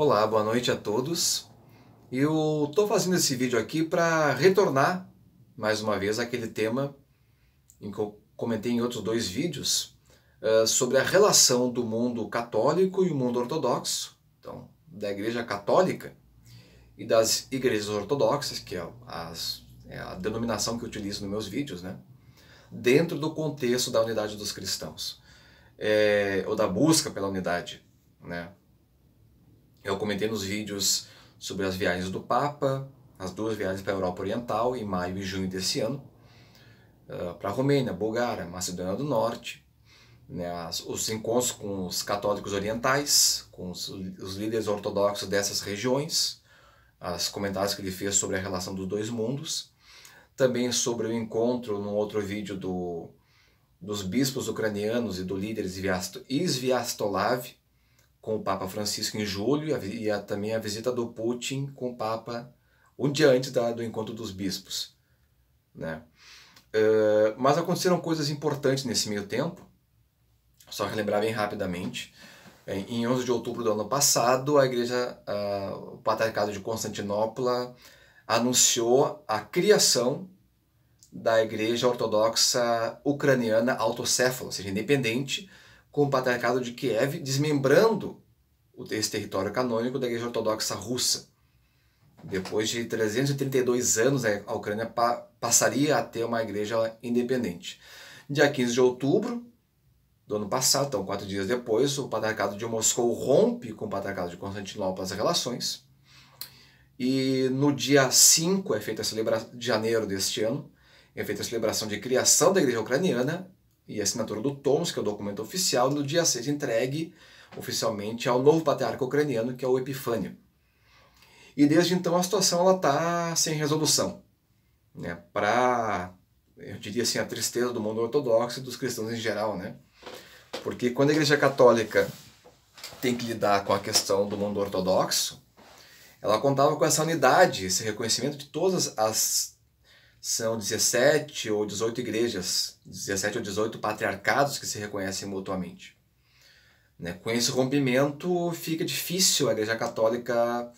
Olá, boa noite a todos. Eu estou fazendo esse vídeo aqui para retornar mais uma vez aquele tema em que eu comentei em outros dois vídeos uh, sobre a relação do mundo católico e o mundo ortodoxo, então da Igreja Católica e das igrejas ortodoxas, que é, as, é a denominação que eu utilizo nos meus vídeos, né? dentro do contexto da unidade dos cristãos é, ou da busca pela unidade, né? Eu comentei nos vídeos sobre as viagens do Papa, as duas viagens para a Europa Oriental, em maio e junho desse ano, ah, para a Romênia, Bulgária, Macedônia do Norte, né, os encontros com os católicos orientais, com os, líderes ortodoxos dessas regiões, os comentários que ele fez sobre a relação dos dois mundos, também sobre o encontro, num outro vídeo do, dos bispos ucranianos e do líder Sviastolav, com o Papa Francisco em julho e, a, e a, também a visita do Putin com o Papa um dia antes da, do encontro dos bispos. Né? Uh, mas aconteceram coisas importantes nesse meio tempo, só relembrar bem rapidamente. Eh, em 11 de outubro do ano passado, a Igreja, uh, o Patriarcado de Constantinopla, anunciou a criação da Igreja Ortodoxa Ucraniana Autocéfala, ou seja, independente, com o Patriarcado de Kiev, desmembrando esse território canônico da Igreja Ortodoxa Russa. Depois de 332 anos, né, a Ucrânia passaria a ter uma igreja independente. Dia 15 de outubro do ano passado, então quatro dias depois, o Patriarcado de Moscou rompe com o Patriarcado de Constantinopla as relações. E no dia 5 é feita a celebração de janeiro deste ano, é feita a celebração de criação da igreja ucraniana e assinatura do Tomsk, que é o documento oficial, no dia 6 entregue oficialmente ao novo patriarca ucraniano, que é o Epifânio. E desde então a situação está sem resolução. Né? Para, eu diria assim, a tristeza do mundo ortodoxo e dos cristãos em geral. Né? Porque quando a Igreja Católica tem que lidar com a questão do mundo ortodoxo, ela contava com essa unidade, esse reconhecimento de todas as são 17 ou 18 igrejas, 17 ou 18 patriarcados que se reconhecem mutuamente. Né? Com esse rompimento, fica difícil a Igreja Católica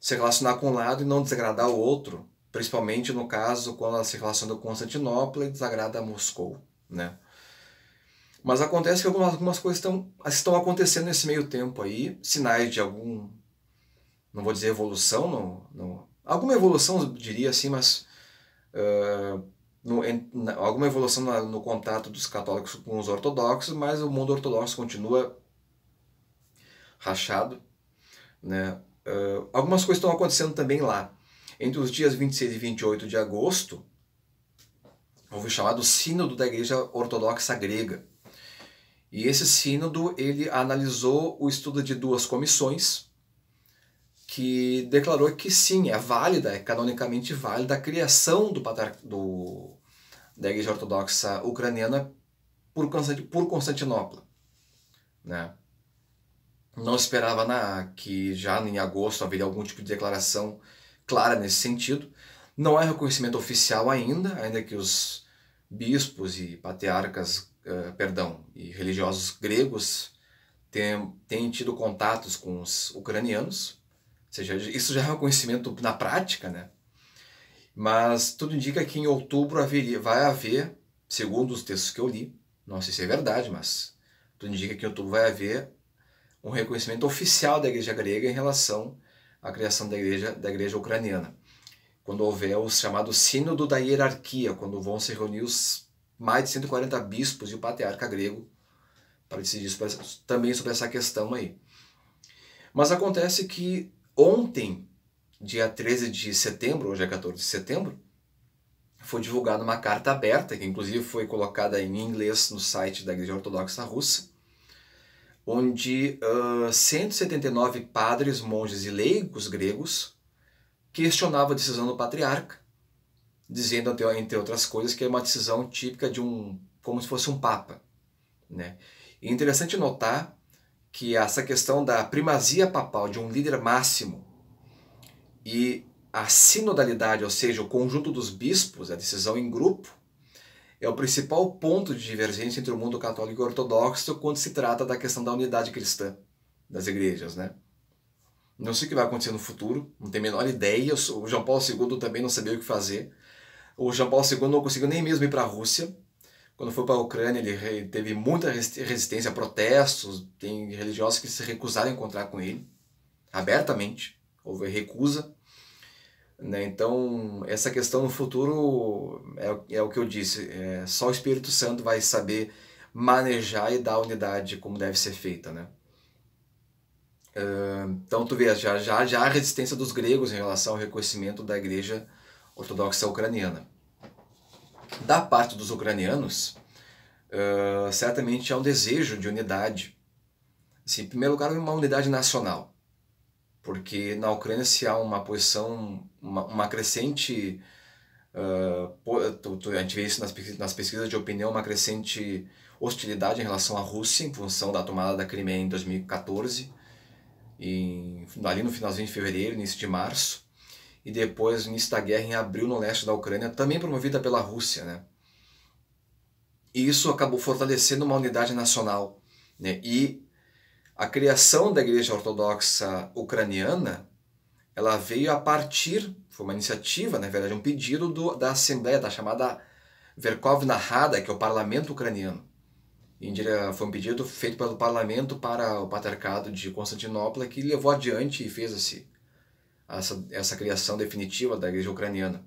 se relacionar com um lado e não desagradar o outro, principalmente no caso quando ela se relaciona com Constantinopla e desagrada a Moscou. Né? Mas acontece que algumas, algumas coisas estão, estão acontecendo nesse meio tempo aí, sinais de algum, não vou dizer evolução, não, alguma evolução, diria assim, mas uh, no, em, na, alguma evolução na, no contato dos católicos com os ortodoxos, mas o mundo ortodoxo continua rachado. Né? Uh, algumas coisas estão acontecendo também lá. Entre os dias 26 e 28 de agosto, houve o chamado Sínodo da Igreja Ortodoxa Grega. E esse sínodo ele analisou o estudo de duas comissões, que declarou que sim, é válida, é canonicamente válida a criação do, do da Igreja Ortodoxa Ucraniana por, por Constantinopla. Né? Não esperava na, que já em agosto haveria algum tipo de declaração clara nesse sentido. Não é reconhecimento oficial ainda, ainda que os bispos e patriarcas, uh, perdão, e religiosos gregos tenham, tenham tido contatos com os ucranianos seja, isso já é um conhecimento na prática, né? Mas tudo indica que em outubro haveria, vai haver, segundo os textos que eu li, não sei se é verdade, mas tudo indica que em outubro vai haver um reconhecimento oficial da Igreja grega em relação à criação da Igreja, da igreja ucraniana. Quando houver o chamado Sínodo da Hierarquia, quando vão se reunir os mais de 140 bispos e o patriarca grego para decidir sobre, também sobre essa questão aí. Mas acontece que ontem, dia 13 de setembro, hoje é 14 de setembro, foi divulgada uma carta aberta, que inclusive foi colocada em inglês no site da Igreja Ortodoxa Russa, onde uh, 179 padres, monges e leigos gregos questionavam a decisão do patriarca, dizendo, entre outras coisas, que é uma decisão típica de um, como se fosse um papa. Né? E é interessante notar que essa questão da primazia papal de um líder máximo e a sinodalidade, ou seja, o conjunto dos bispos, a decisão em grupo, é o principal ponto de divergência entre o mundo católico e ortodoxo quando se trata da questão da unidade cristã das igrejas, né? Não sei o que vai acontecer no futuro, não tenho a menor ideia. O João Paulo II também não sabia o que fazer. O João Paulo II não conseguiu nem mesmo ir para a Rússia. Quando foi para a Ucrânia, ele teve muita resistência, protestos, tem religiosos que se recusaram a encontrar com ele, abertamente, houve recusa. Né? Então, essa questão no futuro é, é o que eu disse, é, só o Espírito Santo vai saber manejar e dar unidade como deve ser feita, né? Então tu vê, já, já, já a resistência dos gregos em relação ao reconhecimento da igreja ortodoxa ucraniana da parte dos ucranianos, uh, certamente há um desejo de unidade. Assim, em primeiro lugar, uma unidade nacional, porque na Ucrânia se há uma posição, uma, uma crescente. Uh, a gente vê isso nas, nas pesquisas de opinião, uma crescente hostilidade em relação à Rússia em função da tomada da Crimeia em 2014, em, ali no finalzinho de fevereiro, início de março e depois nista guerra em abril no leste da Ucrânia, também promovida pela Rússia. Né? E isso acabou fortalecendo uma unidade nacional. Né? E a criação da Igreja Ortodoxa Ucraniana ela veio a partir, foi uma iniciativa, na verdade, um pedido do, da Assembleia, da chamada Verkhovna Rada, que é o parlamento ucraniano. Foi um pedido feito pelo parlamento para o patriarcado de Constantinopla, que levou adiante e fez esse, essa, essa criação definitiva da igreja ucraniana.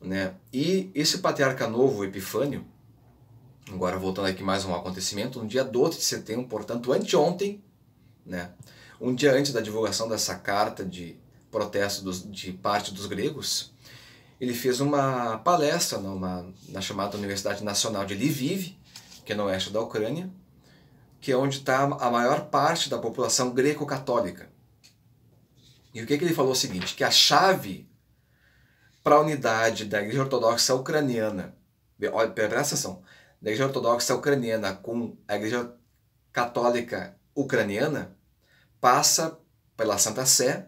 Né? E esse patriarca novo, Epifânio, agora voltando aqui mais um acontecimento, no dia 12 de setembro, portanto, anteontem, né? um dia antes da divulgação dessa carta de protesto dos, de parte dos gregos, ele fez uma palestra numa, na chamada Universidade Nacional de Lviv, que é no oeste da Ucrânia, que é onde está a maior parte da população greco-católica. E o que, que ele falou é o seguinte: que a chave para a unidade da Igreja Ortodoxa Ucraniana, olha, presta atenção, da Igreja Ortodoxa Ucraniana com a Igreja Católica Ucraniana, passa pela Santa Sé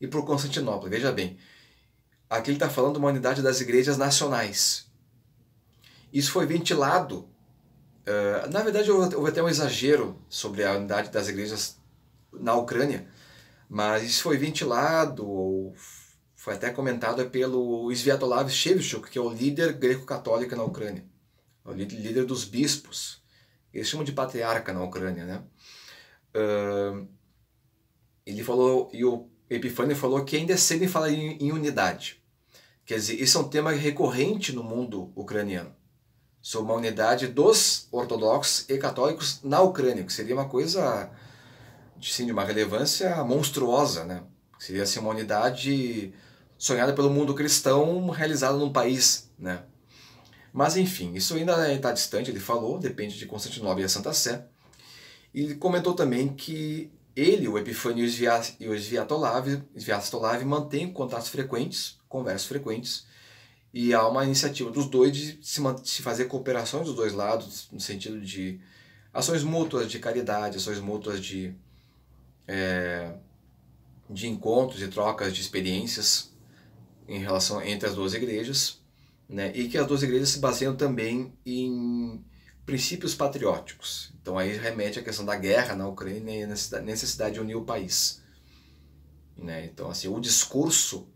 e por Constantinopla. Veja bem, aqui ele está falando de uma unidade das igrejas nacionais. Isso foi ventilado. Uh, na verdade, houve até um exagero sobre a unidade das igrejas na Ucrânia, mas isso foi ventilado, ou foi até comentado pelo Sviatoslav Shevchuk, que é o líder greco-católico na Ucrânia, é o líder dos bispos. Eles chamam de patriarca na Ucrânia, né? Uh, ele falou, e o Epifânio falou que ainda é cedo em falar em, em unidade. Quer dizer, isso é um tema recorrente no mundo ucraniano sobre uma unidade dos ortodoxos e católicos na Ucrânia, que seria uma coisa de, sim, de uma relevância monstruosa, né? Seria assim, uma unidade sonhada pelo mundo cristão, realizada num país, né? Mas enfim, isso ainda está distante, ele falou, depende de Constantinopla e a Santa Sé. E ele comentou também que ele, o Epifânio e o Sviatolave, mantêm contatos frequentes, conversas frequentes, e há uma iniciativa dos dois de se, se fazer cooperações dos dois lados, no sentido de ações mútuas de caridade, ações mútuas de é, de encontros e trocas de experiências em relação entre as duas igrejas, né? E que as duas igrejas se baseiam também em princípios patrióticos. Então aí remete à questão da guerra na Ucrânia e a necessidade de unir o país. Né? Então assim, o discurso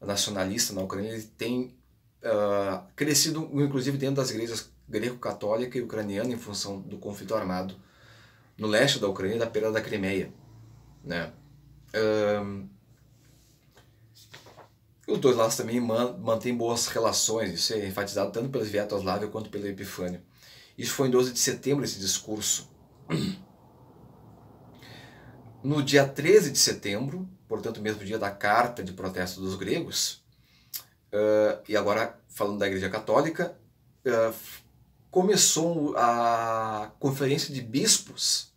nacionalista na Ucrânia tem uh, crescido, inclusive dentro das igrejas greco-católica e ucraniana, em função do conflito armado no leste da Ucrânia e da perda da Crimeia né? Um, os dois lados também mantêm boas relações, isso é enfatizado tanto Vietas Lávia quanto pelo Epifânio. Isso foi em 12 de setembro, esse discurso. No dia 13 de setembro, portanto, mesmo dia da carta de protesto dos gregos, uh, e agora falando da Igreja Católica, uh, começou a Conferência de Bispos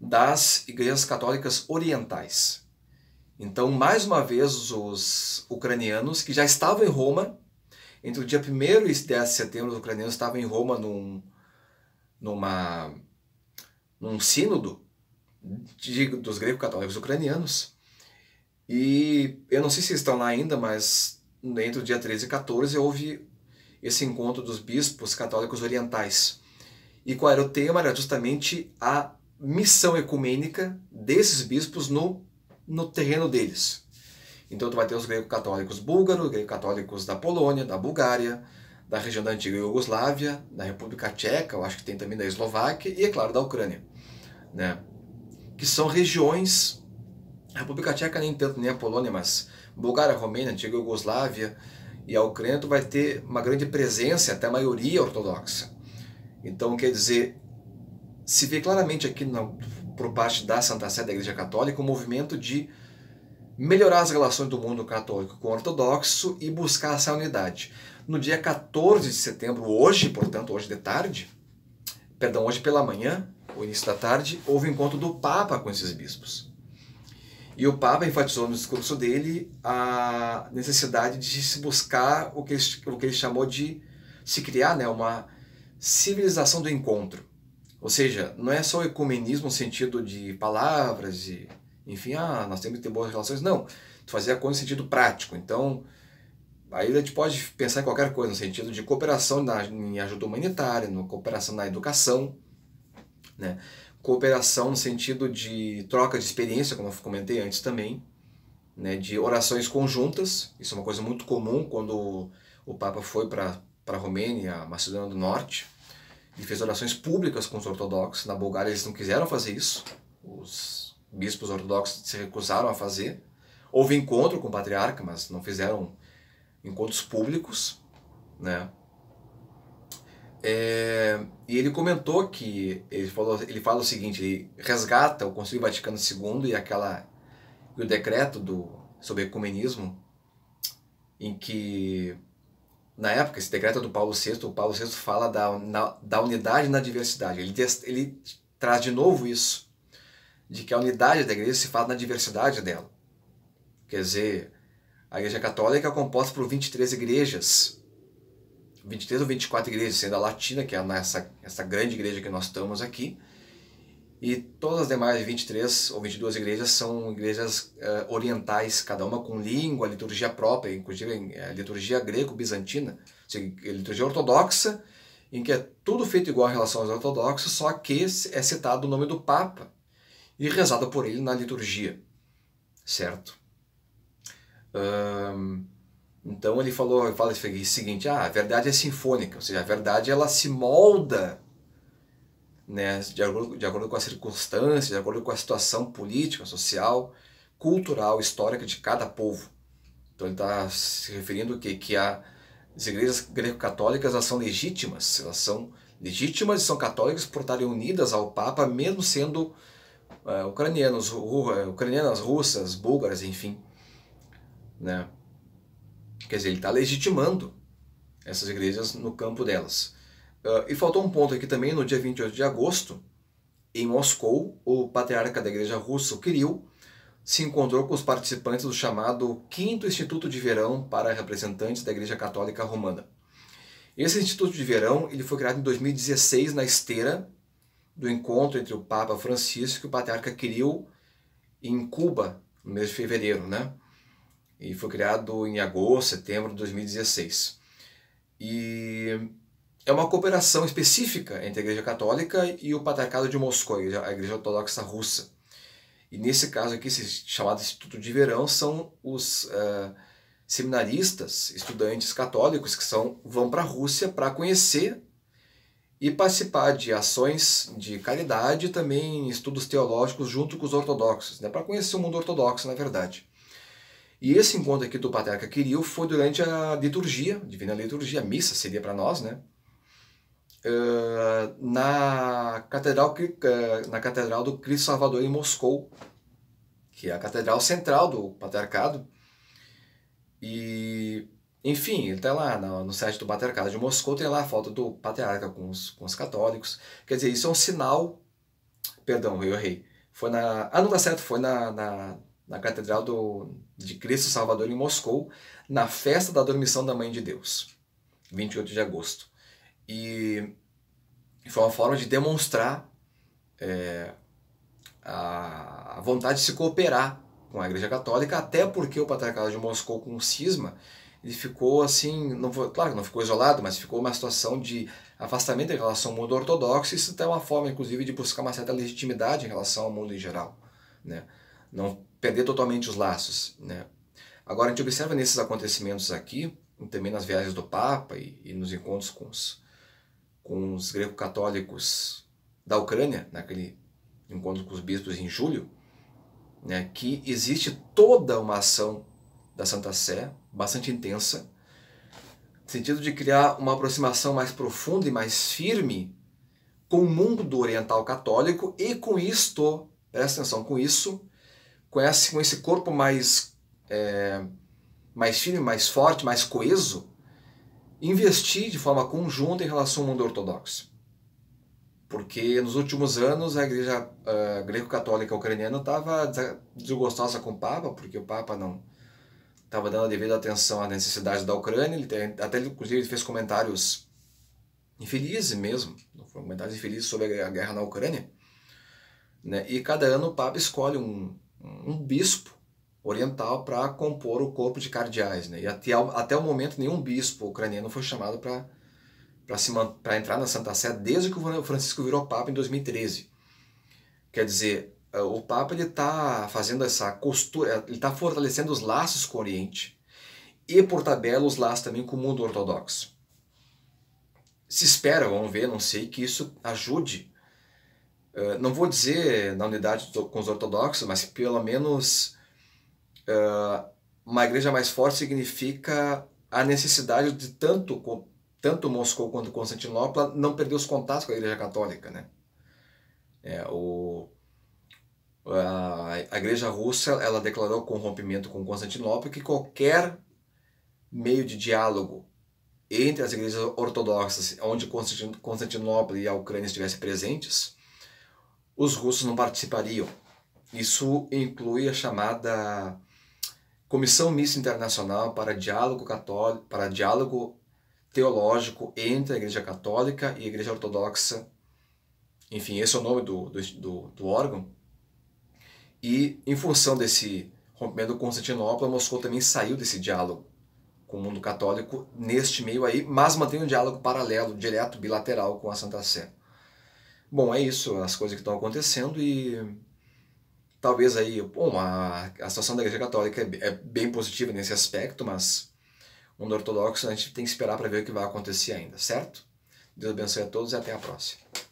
das igrejas católicas orientais. Então, mais uma vez, os ucranianos que já estavam em Roma, entre o dia 1 e 10 de setembro, os ucranianos estavam em Roma num, numa, num sínodo de, dos gregos católicos ucranianos. E eu não sei se estão lá ainda, mas entre o dia 13 e 14 houve esse encontro dos bispos católicos orientais. E qual era o tema? Era justamente a missão ecumênica desses bispos no, no terreno deles. Então tu vai ter os greco-católicos búlgaros, greco-católicos da Polônia, da Bulgária, da região da antiga Iugoslávia, da República Tcheca, eu acho que tem também da Eslováquia e, é claro, da Ucrânia, né? Que são regiões, a República Tcheca nem tanto, nem a Polônia, mas Bulgária, Romênia, antiga Iugoslávia e a Ucrânia, tu vai ter uma grande presença, até a maioria ortodoxa. Então, quer dizer, se vê claramente aqui por parte da Santa Sé da Igreja Católica um movimento de melhorar as relações do mundo católico com o ortodoxo e buscar essa unidade. No dia 14 de setembro, hoje, portanto, hoje de tarde, perdão, hoje pela manhã, o início da tarde, houve o encontro do Papa com esses bispos. E o Papa enfatizou no discurso dele a necessidade de se buscar o que ele, o que ele chamou de se criar né, uma civilização do encontro. Ou seja, não é só o ecumenismo no sentido de palavras e, enfim, ah, nós temos que ter boas relações. Não, tu fazia a coisa no sentido prático. Então, aí a gente pode pensar em qualquer coisa, no sentido de cooperação na, em ajuda humanitária, no, cooperação na educação, né? cooperação no sentido de troca de experiência, como eu comentei antes também, né? de orações conjuntas. Isso é uma coisa muito comum quando o Papa foi para a Romênia, Macedônia do Norte, e fez orações públicas com os ortodoxos. Na Bulgária eles não quiseram fazer isso, os bispos ortodoxos se recusaram a fazer. Houve encontro com o patriarca, mas não fizeram encontros públicos, né? É, e ele comentou que ele falou, ele fala o seguinte, ele resgata o Concílio Vaticano II e aquela e o decreto do sobre ecumenismo em que na época, esse decreto é do Paulo VI, o Paulo VI fala da, na, da unidade na diversidade. Ele, ele traz de novo isso, de que a unidade da igreja se faz na diversidade dela. Quer dizer, a igreja católica é composta por 23 igrejas, 23 ou 24 igrejas, sendo a latina, que é essa grande igreja que nós estamos aqui, e todas as demais 23 ou 22 igrejas são igrejas uh, orientais, cada uma com língua, liturgia própria, inclusive a eh, liturgia greco-bizantina, liturgia ortodoxa, em que é tudo feito igual em relação aos ortodoxos, só que é citado o nome do Papa e rezado por ele na liturgia, certo? então ele falou, fala o seguinte, ah, a verdade é sinfônica, ou seja, a verdade ela se molda né, de, acordo, de acordo com as circunstâncias, de acordo com a situação política, social, cultural, histórica de cada povo. Então ele está se referindo que que a, as igrejas greco-católicas são legítimas, elas são legítimas e são católicas por estarem unidas ao Papa, mesmo sendo uh, ucranianos, uh, ucranianas, russas, búlgaras, enfim, né? Quer dizer, ele está legitimando essas igrejas no campo delas. Uh, e faltou um ponto aqui também, no dia 28 de agosto, em Moscou, o patriarca da igreja russa, o Kirill, se encontrou com os participantes do chamado Quinto Instituto de Verão para representantes da Igreja Católica Romana. Esse Instituto de Verão ele foi criado em 2016 na esteira do encontro entre o Papa Francisco e o Patriarca Kirill em Cuba, no mês de fevereiro, né? E foi criado em agosto, setembro de 2016. E é uma cooperação específica entre a Igreja Católica e o Patriarcado de Moscou, a Igreja, Ortodoxa Russa. E nesse caso aqui, esse chamado Instituto de Verão, são os uh, seminaristas, estudantes católicos que são, vão para a Rússia para conhecer e participar de ações de caridade e também estudos teológicos junto com os ortodoxos, né, para conhecer o mundo ortodoxo, na verdade. E esse encontro aqui do Patriarca Kirill foi durante a liturgia, divina liturgia, a missa seria para nós, né? Ah, na, catedral, uh, na Catedral do Cristo Salvador em Moscou, que é a catedral central do patriarcado. E, enfim, ele está lá no, no, site do patriarcado de Moscou, tem lá a foto do patriarca com os, com os católicos. Quer dizer, isso é um sinal. Perdão, eu errei. Foi na. Ah, não tá certo, foi na, na, na Catedral do, de Cristo Salvador em Moscou, na festa da Dormição da Mãe de Deus, 28 de agosto. E foi uma forma de demonstrar é, a, vontade de se cooperar com a Igreja Católica, até porque o Patriarcado de Moscou com o cisma, ele ficou assim, não foi, claro que não ficou isolado, mas ficou uma situação de afastamento em relação ao mundo ortodoxo, isso até é uma forma, inclusive, de buscar uma certa legitimidade em relação ao mundo em geral, né? não perder totalmente os laços. Né? Agora, a gente observa nesses acontecimentos aqui, também nas viagens do Papa e, e nos encontros com os, com os greco-católicos da Ucrânia, naquele encontro com os bispos em julho, né, que existe toda uma ação da Santa Sé, bastante intensa, no sentido de criar uma aproximação mais profunda e mais firme com o mundo oriental católico e com isto, presta atenção, com isso, com esse, com esse corpo mais, é, mais firme, mais forte, mais coeso, investir de forma conjunta em relação ao mundo ortodoxo. Porque nos últimos anos a igreja uh, greco-católica ucraniana estava desgostosa com o Papa, porque o Papa não estava dando a devida atenção à necessidade da Ucrânia. Ele tem, até, inclusive, ele fez comentários infelizes mesmo, comentários infelizes sobre a guerra na Ucrânia. Né? E cada ano o Papa escolhe um, um bispo oriental para compor o corpo de cardeais. Né? E até, até o momento nenhum bispo ucraniano foi chamado para entrar na Santa Sé desde que o Francisco virou Papa em 2013. Quer dizer, eh, o Papa ele está fazendo essa costura, eh, ele está fortalecendo os laços com o Oriente e, por tabela, os laços também com o mundo ortodoxo. Se espera, vamos ver, não sei, que isso ajude. Eh, não vou dizer na unidade com os ortodoxos, mas pelo menos uma igreja mais forte significa a necessidade de tanto, tanto Moscou quanto Constantinopla não perder os contatos com a igreja católica, né? É, o, a, a igreja russa ela declarou com o rompimento com Constantinopla que qualquer meio de diálogo entre as igrejas ortodoxas, onde Constantinopla e a Ucrânia estivessem presentes, os russos não participariam. Isso inclui a chamada Comissão Mista Internacional para Diálogo, Católico, para Diálogo Teológico entre a Igreja Católica e a Igreja Ortodoxa. Enfim, esse é o nome do, do, do órgão. E em função desse rompimento com Constantinopla, Moscou também saiu desse diálogo com o mundo católico neste meio aí, mas mantém um diálogo paralelo, direto, bilateral com a Santa Sé. Bom, é isso, as coisas que estão acontecendo e talvez aí, bom, a, a situação da Igreja Católica é, é bem positiva nesse aspecto, mas mundo ortodoxo a gente tem que esperar para ver o que vai acontecer ainda, certo? Deus abençoe a todos e até a próxima.